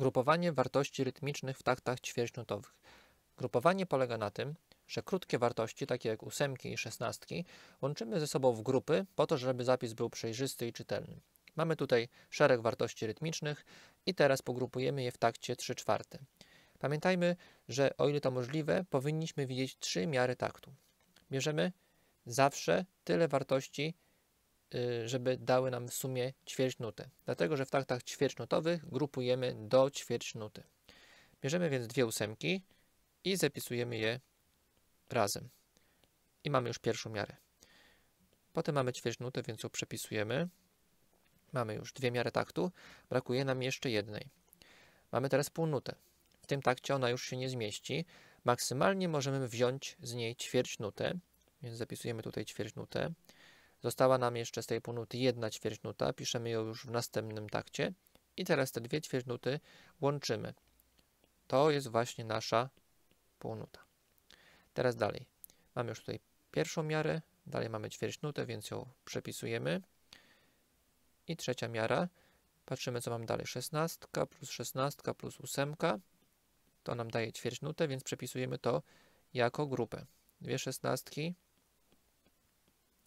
Grupowanie wartości rytmicznych w taktach ćwierćnutowych. Grupowanie polega na tym, że krótkie wartości, takie jak ósemki i szesnastki, łączymy ze sobą w grupy po to, żeby zapis był przejrzysty i czytelny. Mamy tutaj szereg wartości rytmicznych i teraz pogrupujemy je w takcie 3 czwarte. Pamiętajmy, że o ile to możliwe, powinniśmy widzieć trzy miary taktu. Bierzemy zawsze tyle wartości Y, żeby dały nam w sumie ćwierćnutę. Dlatego, że w taktach ćwierćnutowych grupujemy do ćwierćnuty. Bierzemy więc dwie ósemki i zapisujemy je razem. I mamy już pierwszą miarę. Potem mamy ćwierćnutę, więc ją przepisujemy. Mamy już dwie miary taktu, brakuje nam jeszcze jednej. Mamy teraz półnutę. W tym takcie ona już się nie zmieści. Maksymalnie możemy wziąć z niej ćwierćnutę, więc zapisujemy tutaj ćwierćnutę. nutę Została nam jeszcze z tej półnuty jedna ćwierćnuta, piszemy ją już w następnym takcie. I teraz te dwie ćwierćnuty łączymy. To jest właśnie nasza półnuta. Teraz dalej. Mamy już tutaj pierwszą miarę, dalej mamy ćwierćnutę, więc ją przepisujemy. I trzecia miara. Patrzymy, co mam dalej. 16 plus 16 plus 8. To nam daje ćwierćnutę, więc przepisujemy to jako grupę. Dwie szesnastki,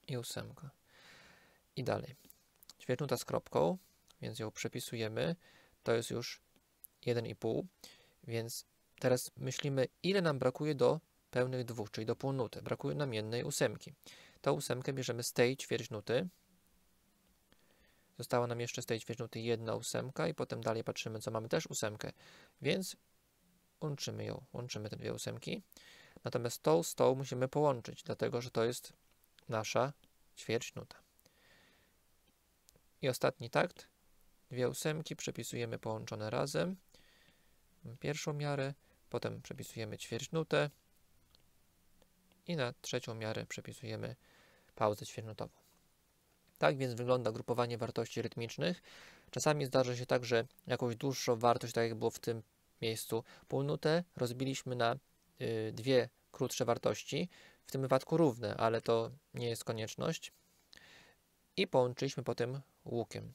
i ósemka. I dalej. Ćwierćnuta z kropką, więc ją przepisujemy. To jest już 1,5, więc teraz myślimy, ile nam brakuje do pełnych dwóch, czyli do półnuty. Brakuje nam jednej ósemki. Tą ósemkę bierzemy z tej ćwierćnuty. Została nam jeszcze z tej ćwierćnuty jedna ósemka i potem dalej patrzymy, co mamy też ósemkę. Więc łączymy ją, łączymy te dwie ósemki. Natomiast tą z tą musimy połączyć, dlatego że to jest nasza ćwierćnuta. I ostatni takt. Dwie ósemki przepisujemy połączone razem. Pierwszą miarę, potem przepisujemy ćwierćnutę i na trzecią miarę przepisujemy pauzę ćwierćnutową. Tak więc wygląda grupowanie wartości rytmicznych. Czasami zdarza się tak, że jakąś dłuższą wartość, tak jak było w tym miejscu, półnutę rozbiliśmy na y, dwie krótsze wartości, w tym wypadku równe, ale to nie jest konieczność. I połączyliśmy potem łukiem.